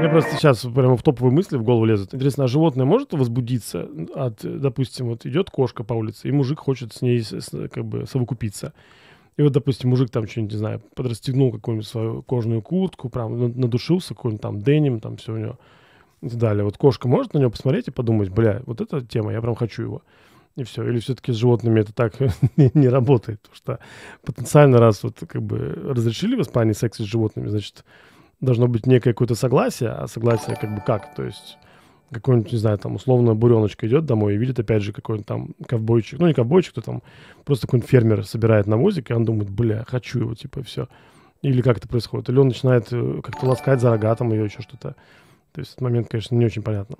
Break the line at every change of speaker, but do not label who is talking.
Мне просто сейчас прямо в топовые мысли в голову лезут. Интересно, а животное может возбудиться от, допустим, вот идет кошка по улице, и мужик хочет с ней как бы совокупиться. И вот, допустим, мужик там что-нибудь, не знаю, подрастегнул какую-нибудь свою кожную куртку, прям надушился какой-нибудь там деним там все у него и так далее. Вот кошка может на него посмотреть и подумать, бля, вот эта тема, я прям хочу его. И все. Или все-таки с животными это так не, не работает. Потому что потенциально раз вот как бы разрешили в Испании секс с животными, значит, должно быть некое какое-то согласие, а согласие как бы как, то есть какой-нибудь, не знаю, там, условно, буреночка идет домой и видит, опять же, какой-нибудь там ковбойчик, ну, не ковбойчик, то там, просто какой-нибудь фермер собирает навозик, и а он думает, бля, хочу его, типа, все. Или как это происходит. Или он начинает э, как-то ласкать за рога, там, ее еще что-то. То есть этот момент, конечно, не очень понятно.